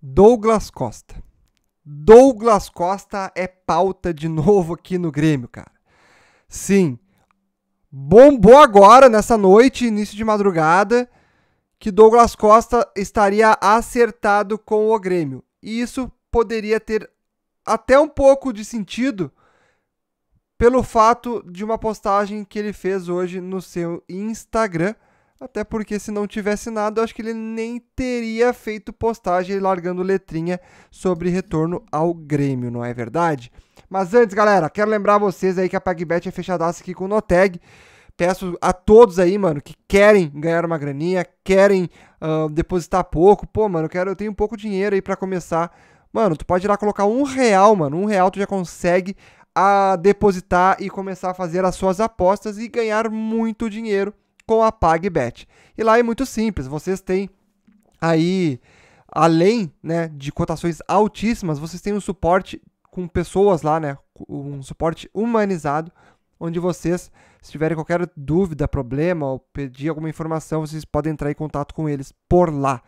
Douglas Costa. Douglas Costa é pauta de novo aqui no Grêmio, cara. Sim. Bombou agora, nessa noite, início de madrugada, que Douglas Costa estaria acertado com o Grêmio. E isso poderia ter até um pouco de sentido pelo fato de uma postagem que ele fez hoje no seu Instagram até porque se não tivesse nada, eu acho que ele nem teria feito postagem largando letrinha sobre retorno ao Grêmio, não é verdade? Mas antes, galera, quero lembrar vocês aí que a PagBet é fechadaça aqui com o Noteg. Peço a todos aí, mano, que querem ganhar uma graninha, querem uh, depositar pouco. Pô, mano, eu, quero, eu tenho pouco dinheiro aí para começar. Mano, tu pode ir lá colocar um real, mano. Um real tu já consegue a ah, depositar e começar a fazer as suas apostas e ganhar muito dinheiro com a PagBet. E lá é muito simples, vocês têm aí, além né, de cotações altíssimas, vocês têm um suporte com pessoas lá, né, um suporte humanizado, onde vocês, se tiverem qualquer dúvida, problema ou pedir alguma informação, vocês podem entrar em contato com eles por lá.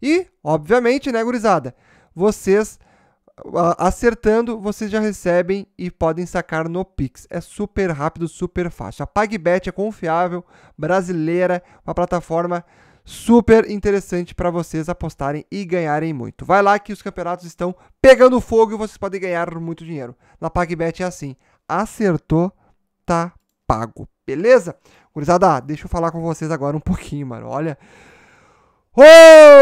E, obviamente, né, gurizada, vocês acertando, vocês já recebem e podem sacar no Pix. É super rápido, super fácil. A PagBet é confiável, brasileira, uma plataforma super interessante para vocês apostarem e ganharem muito. Vai lá que os campeonatos estão pegando fogo e vocês podem ganhar muito dinheiro. Na PagBet é assim, acertou, tá pago. Beleza? Curizada, deixa eu falar com vocês agora um pouquinho, mano. Olha, Ô,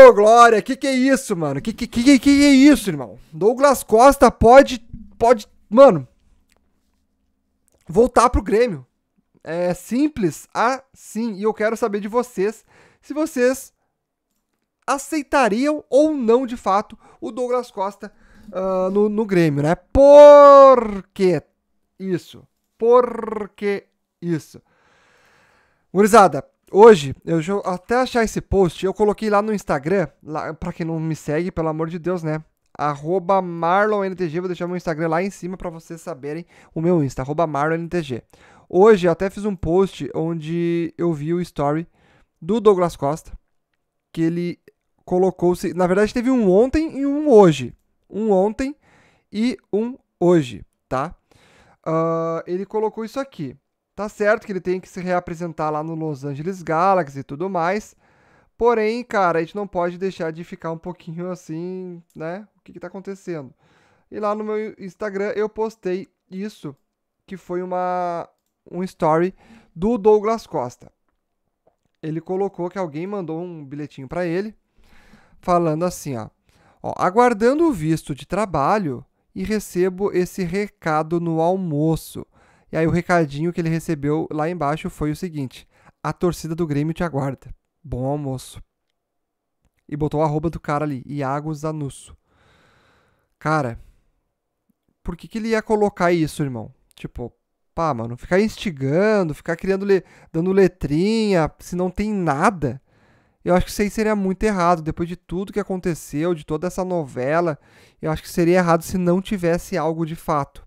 oh, Glória, que que é isso, mano? Que que, que que é isso, irmão? Douglas Costa pode, pode, mano, voltar pro Grêmio. É simples assim. E eu quero saber de vocês se vocês aceitariam ou não, de fato, o Douglas Costa uh, no, no Grêmio, né? Por que isso? Por que isso? Gurizada, Hoje, eu até achar esse post, eu coloquei lá no Instagram, lá, pra quem não me segue, pelo amor de Deus, né? Arroba MarlonNTG, vou deixar meu Instagram lá em cima para vocês saberem o meu Insta, arroba MarlonNTG. Hoje eu até fiz um post onde eu vi o story do Douglas Costa, que ele colocou-se. Na verdade, teve um ontem e um hoje. Um ontem e um hoje, tá? Uh, ele colocou isso aqui. Tá certo que ele tem que se reapresentar lá no Los Angeles Galaxy e tudo mais. Porém, cara, a gente não pode deixar de ficar um pouquinho assim, né? O que, que tá acontecendo? E lá no meu Instagram eu postei isso, que foi uma um story do Douglas Costa. Ele colocou que alguém mandou um bilhetinho para ele, falando assim, ó, ó, aguardando o visto de trabalho e recebo esse recado no almoço. E aí o recadinho que ele recebeu lá embaixo foi o seguinte: a torcida do Grêmio te aguarda. Bom almoço. E botou o arroba do cara ali, Iago Zanusso. Cara, por que, que ele ia colocar isso, irmão? Tipo, pá, mano, ficar instigando, ficar criando, le... dando letrinha, se não tem nada. Eu acho que isso aí seria muito errado, depois de tudo que aconteceu, de toda essa novela. Eu acho que seria errado se não tivesse algo de fato.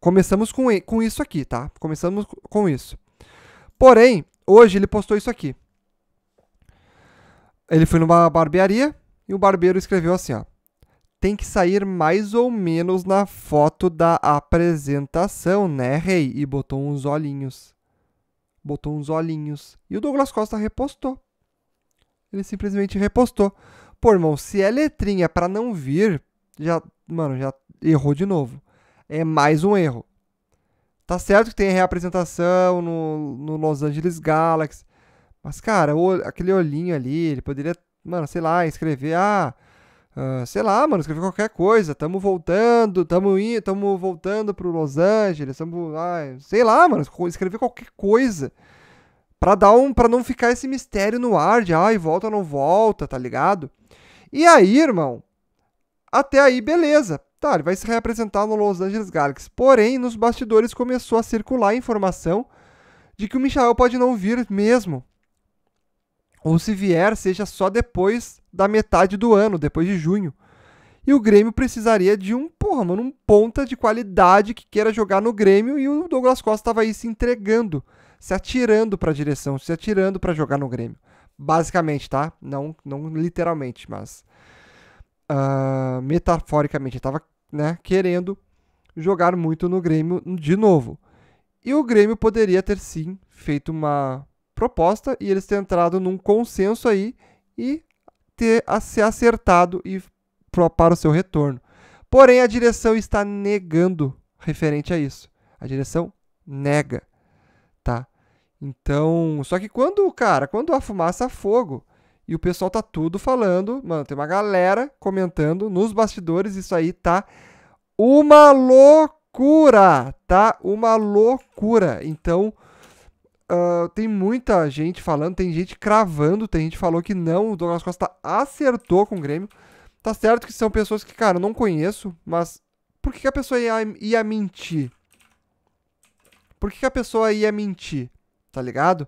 Começamos com, com isso aqui, tá? Começamos com isso. Porém, hoje ele postou isso aqui. Ele foi numa barbearia e o barbeiro escreveu assim, ó. Tem que sair mais ou menos na foto da apresentação, né, rei? E botou uns olhinhos. Botou uns olhinhos. E o Douglas Costa repostou. Ele simplesmente repostou. Pô, irmão, se é letrinha para não vir, já, mano, já errou de novo é mais um erro. Tá certo que tem reapresentação no, no Los Angeles Galaxy, mas, cara, o, aquele olhinho ali, ele poderia, mano, sei lá, escrever, ah, uh, sei lá, mano, escrever qualquer coisa, tamo voltando, tamo indo, tamo voltando pro Los Angeles, tamo, ah, sei lá, mano, escrever qualquer coisa para dar um para não ficar esse mistério no ar de ai, volta ou não volta, tá ligado? E aí, irmão, até aí beleza. Tá, ele vai se reapresentar no Los Angeles Galaxy. Porém, nos bastidores começou a circular a informação de que o Michael pode não vir mesmo. Ou se vier, seja só depois da metade do ano, depois de junho. E o Grêmio precisaria de um, porra, mano, um ponta de qualidade que queira jogar no Grêmio e o Douglas Costa estava aí se entregando, se atirando para a direção, se atirando para jogar no Grêmio. Basicamente, tá? Não, não literalmente, mas uh, metaforicamente, ele estava né, querendo jogar muito no Grêmio de novo. E o Grêmio poderia ter sim feito uma proposta e eles ter entrado num consenso aí e ter se acertado e pro, para o seu retorno. Porém, a direção está negando referente a isso. A direção nega, tá? Então, só que quando, cara, quando a fumaça fogo, e o pessoal tá tudo falando, mano, tem uma galera comentando nos bastidores, isso aí tá uma loucura, tá? Uma loucura. Então, uh, tem muita gente falando, tem gente cravando, tem gente falou que não, o Douglas Costa acertou com o Grêmio. Tá certo que são pessoas que, cara, eu não conheço, mas por que, que a pessoa ia, ia mentir? Por que, que a pessoa ia mentir? Tá ligado?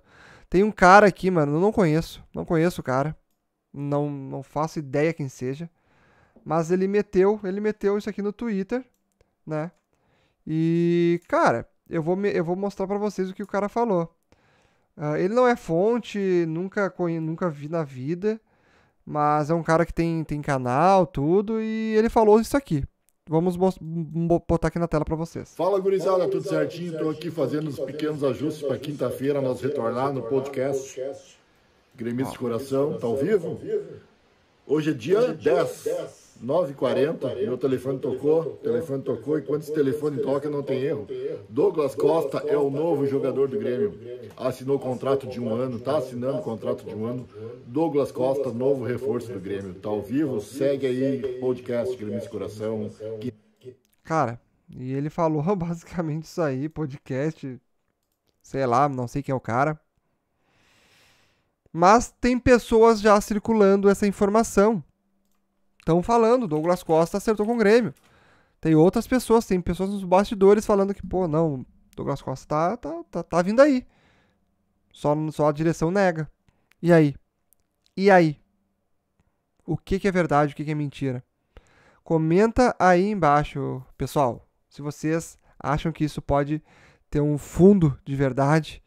Tem um cara aqui, mano, eu não conheço. Não conheço o cara. Não, não faço ideia quem seja. Mas ele meteu, ele meteu isso aqui no Twitter, né? E, cara, eu vou, me, eu vou mostrar para vocês o que o cara falou. Uh, ele não é fonte, nunca, nunca vi na vida, mas é um cara que tem, tem canal, tudo, e ele falou isso aqui. Vamos botar aqui na tela para vocês. Fala, gurizada, tudo certinho? Estou aqui fazendo os pequenos ajustes para quinta-feira nós retornar no podcast. Gremista de Coração, tá ao vivo? Hoje é dia 10 9h40, meu telefone tocou, telefone tocou, e quando esse telefone toca não tem erro. Douglas Costa é o novo jogador do Grêmio. Assinou contrato de um ano, tá assinando contrato de um ano. Douglas Costa, novo reforço do Grêmio. Tá ao vivo, segue aí podcast Grêmio de Coração. Cara, e ele falou basicamente isso aí, podcast, sei lá, não sei quem é o cara. Mas tem pessoas já circulando essa informação estão falando, Douglas Costa acertou com o Grêmio. Tem outras pessoas, tem pessoas nos bastidores falando que, pô, não, Douglas Costa tá, tá, tá, tá vindo aí. Só, só a direção nega. E aí? E aí? O que, que é verdade, o que, que é mentira? Comenta aí embaixo, pessoal, se vocês acham que isso pode ter um fundo de verdade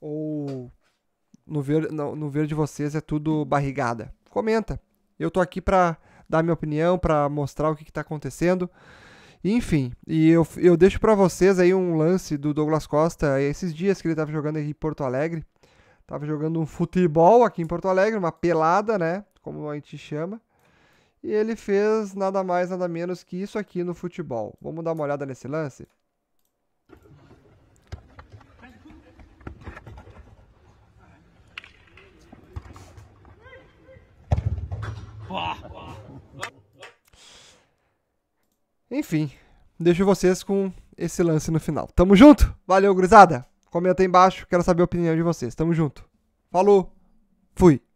ou no ver, no, no ver de vocês é tudo barrigada. Comenta. Eu tô aqui para dar minha opinião, para mostrar o que está acontecendo. Enfim, e eu, eu deixo para vocês aí um lance do Douglas Costa, esses dias que ele estava jogando aqui em Porto Alegre. Estava jogando um futebol aqui em Porto Alegre, uma pelada, né? Como a gente chama. E ele fez nada mais, nada menos que isso aqui no futebol. Vamos dar uma olhada nesse lance? pá. Enfim, deixo vocês com esse lance no final. Tamo junto? Valeu, gurizada! Comenta aí embaixo, quero saber a opinião de vocês. Tamo junto. Falou, fui!